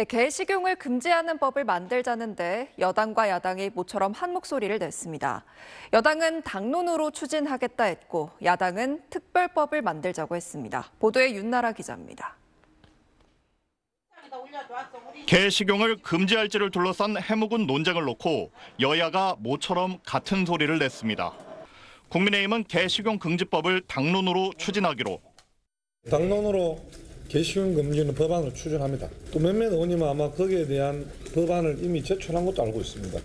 네, 개 식용을 금지하는 법을 만들자는데 여당과 야당이 모처럼 한 목소리를 냈습니다. 여당은 당론으로 추진하겠다 했고 야당은 특별법을 만들자고 했습니다. 보도에 윤나라 기자입니다. 개 식용을 금지할지를 둘러싼 해묵은 논쟁을 놓고 여야가 모처럼 같은 소리를 냈습니다. 국민의힘은 개 식용 금지법을 당론으로 추진하기로 당론으로 개시운 금지는 법안을 추진합니다. 또 몇몇 의원님은 아마 거기에 대한 법안을 이미 제출한 것도 알고 있습니다.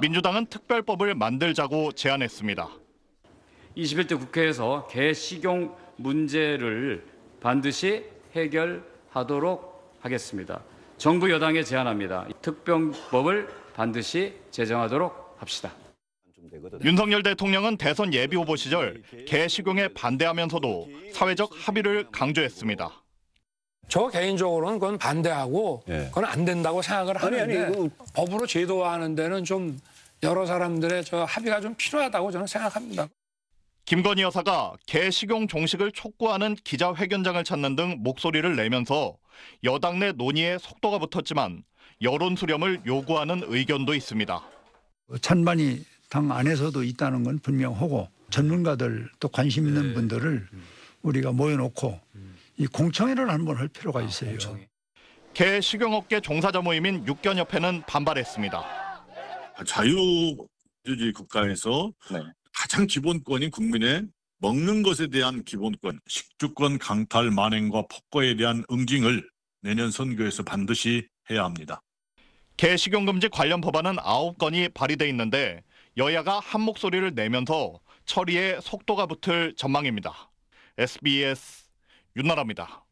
민주당은 특별법을 만들자고 제안했습니다. 21대 국회에서 개식용 문제를 반드시 해결하도록 하겠습니다. 정부 여당에 제안합니다. 특별법을 반드시 제정하도록 합시다. 윤석열 대통령은 대선 예비 후보 시절 개 식용에 반대하면서도 사회적 합의를 강조했습니다. 저 개인적으로는 그건 반대하고 예. 그건 안 된다고 생각을 아니, 하는데 아니, 그 법으로 제도화하는 데는 좀 여러 사람들의 저 합의가 좀 필요하다고 저는 생각합니다. 김건희 여사가 개 식용 종식을 촉구하는 기자회견장을 찾는 등 목소리를 내면서 여당 내 논의에 속도가 붙었지만 여론 수렴을 요구하는 의견도 있습니다. 찬반이 당 안에서도 있다는 건 분명하고 전문가들 또 관심 있는 네. 분들을 음. 우리가 모여놓고 음. 이 공청회를 한번 할 필요가 아, 있어요. 아, 개 식용업계 종사자 모임인 육견협회는 반발했습니다. 자유주의 국가에서 네. 가장 기본권인 국민의 먹는 것에 대한 기본권, 식주권 강탈 만행과 폭거에 대한 응징을 내년 선교에서 반드시 해야 합니다. 개식용금지 관련 법안은 9건이 발의돼 있는데 여야가 한 목소리를 내면서 처리에 속도가 붙을 전망입니다. SBS 윤나라입니다.